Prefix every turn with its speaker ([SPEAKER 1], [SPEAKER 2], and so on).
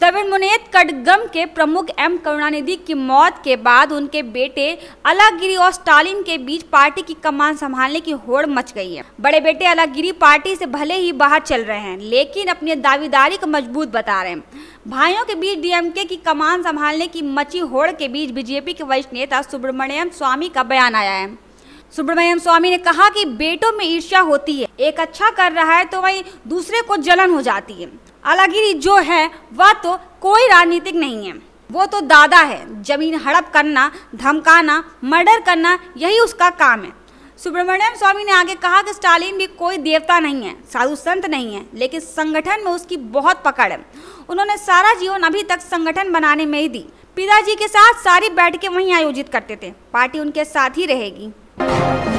[SPEAKER 1] द्रविड़ मुनेत कडगम के प्रमुख एम करुणानिधि की मौत के बाद उनके बेटे अलागिरी और स्टालिन के बीच पार्टी की कमान संभालने की होड़ मच गई है बड़े बेटे अलागिरी पार्टी से भले ही बाहर चल रहे हैं लेकिन अपनी दावेदारी को मजबूत बता रहे हैं भाइयों के बीच डीएमके की कमान संभालने की मची होड़ के बीच बीजेपी के वरिष्ठ नेता सुब्रमण्यम स्वामी का बयान आया है सुब्रमण्यम स्वामी ने कहा कि बेटों में ईर्ष्या होती है एक अच्छा कर रहा है तो वही दूसरे को जलन हो जाती है अलगिरी जो है वह तो कोई राजनीतिक नहीं है वो तो दादा है जमीन हड़प करना धमकाना मर्डर करना यही उसका काम है सुब्रमण्यम स्वामी ने आगे कहा कि स्टालिन भी कोई देवता नहीं है साधु संत नहीं है लेकिन संगठन में उसकी बहुत पकड़ है उन्होंने सारा जीवन अभी तक संगठन बनाने में ही दी पिताजी के साथ सारी बैठकें वहीं आयोजित करते थे पार्टी उनके साथ ही रहेगी